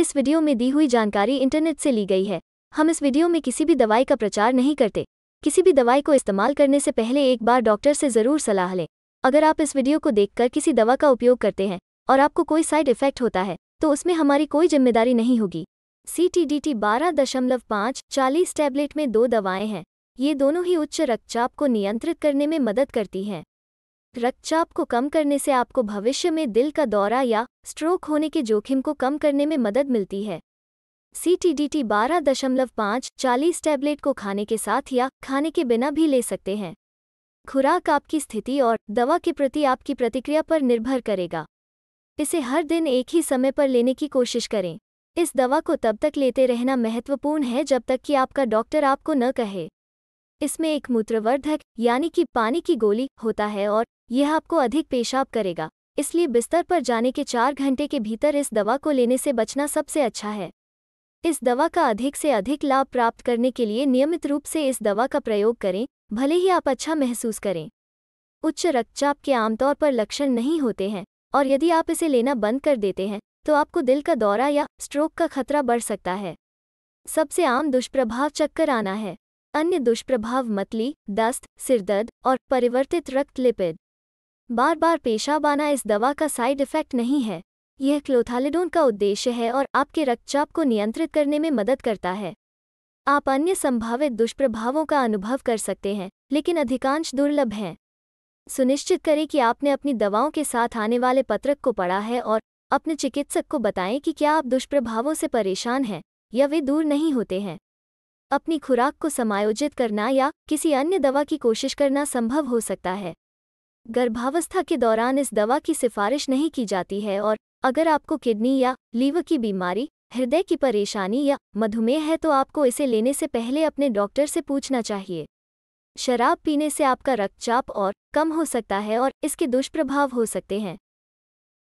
इस वीडियो में दी हुई जानकारी इंटरनेट से ली गई है हम इस वीडियो में किसी भी दवाई का प्रचार नहीं करते किसी भी दवाई को इस्तेमाल करने से पहले एक बार डॉक्टर से ज़रूर सलाह लें अगर आप इस वीडियो को देखकर किसी दवा का उपयोग करते हैं और आपको कोई साइड इफेक्ट होता है तो उसमें हमारी कोई जिम्मेदारी नहीं होगी सी टी डी टी बारह दशमलव पाँच चालीस टैबलेट में दो दवाएं हैं ये दोनों ही उच्च रक्तचाप को नियंत्रित करने में मदद करती हैं रक्तचाप को कम करने से आपको भविष्य में दिल का दौरा या स्ट्रोक होने के जोखिम को कम करने में मदद मिलती है सी टी डी टी बारह दशमलव पाँच चालीस टैबलेट को खाने के साथ या खाने के बिना भी ले सकते हैं खुराक आपकी स्थिति और दवा के प्रति आपकी प्रतिक्रिया पर निर्भर करेगा इसे हर दिन एक ही समय पर लेने की कोशिश करें इस दवा को तब तक लेते रहना महत्वपूर्ण है जब तक कि आपका डॉक्टर आपको न कहे इसमें एक मूत्रवर्धक यानी कि पानी की गोली होता है और यह आपको अधिक पेशाब करेगा इसलिए बिस्तर पर जाने के चार घंटे के भीतर इस दवा को लेने से बचना सबसे अच्छा है इस दवा का अधिक से अधिक लाभ प्राप्त करने के लिए नियमित रूप से इस दवा का प्रयोग करें भले ही आप अच्छा महसूस करें उच्च रक्तचाप के आमतौर पर लक्षण नहीं होते हैं और यदि आप इसे लेना बंद कर देते हैं तो आपको दिल का दौरा या स्ट्रोक का खतरा बढ़ सकता है सबसे आम दुष्प्रभाव चक्कर आना है अन्य दुष्प्रभाव मतली दस्त सिरदर्द और परिवर्तित रक्त लिपिड बार बार पेशाब आना इस दवा का साइड इफेक्ट नहीं है यह क्लोथालिडोन का उद्देश्य है और आपके रक्तचाप को नियंत्रित करने में मदद करता है आप अन्य संभावित दुष्प्रभावों का अनुभव कर सकते हैं लेकिन अधिकांश दुर्लभ हैं सुनिश्चित करें कि आपने अपनी दवाओं के साथ आने वाले पत्रक को पढ़ा है और अपने चिकित्सक को बताएं कि क्या आप दुष्प्रभावों से परेशान हैं या वे दूर नहीं होते हैं अपनी खुराक को समायोजित करना या किसी अन्य दवा की कोशिश करना संभव हो सकता है गर्भावस्था के दौरान इस दवा की सिफारिश नहीं की जाती है और अगर आपको किडनी या लीवर की बीमारी हृदय की परेशानी या मधुमेह है तो आपको इसे लेने से पहले अपने डॉक्टर से पूछना चाहिए शराब पीने से आपका रक्तचाप और कम हो सकता है और इसके दुष्प्रभाव हो सकते हैं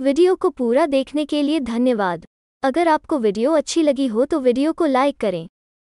वीडियो को पूरा देखने के लिए धन्यवाद अगर आपको वीडियो अच्छी लगी हो तो वीडियो को लाइक करें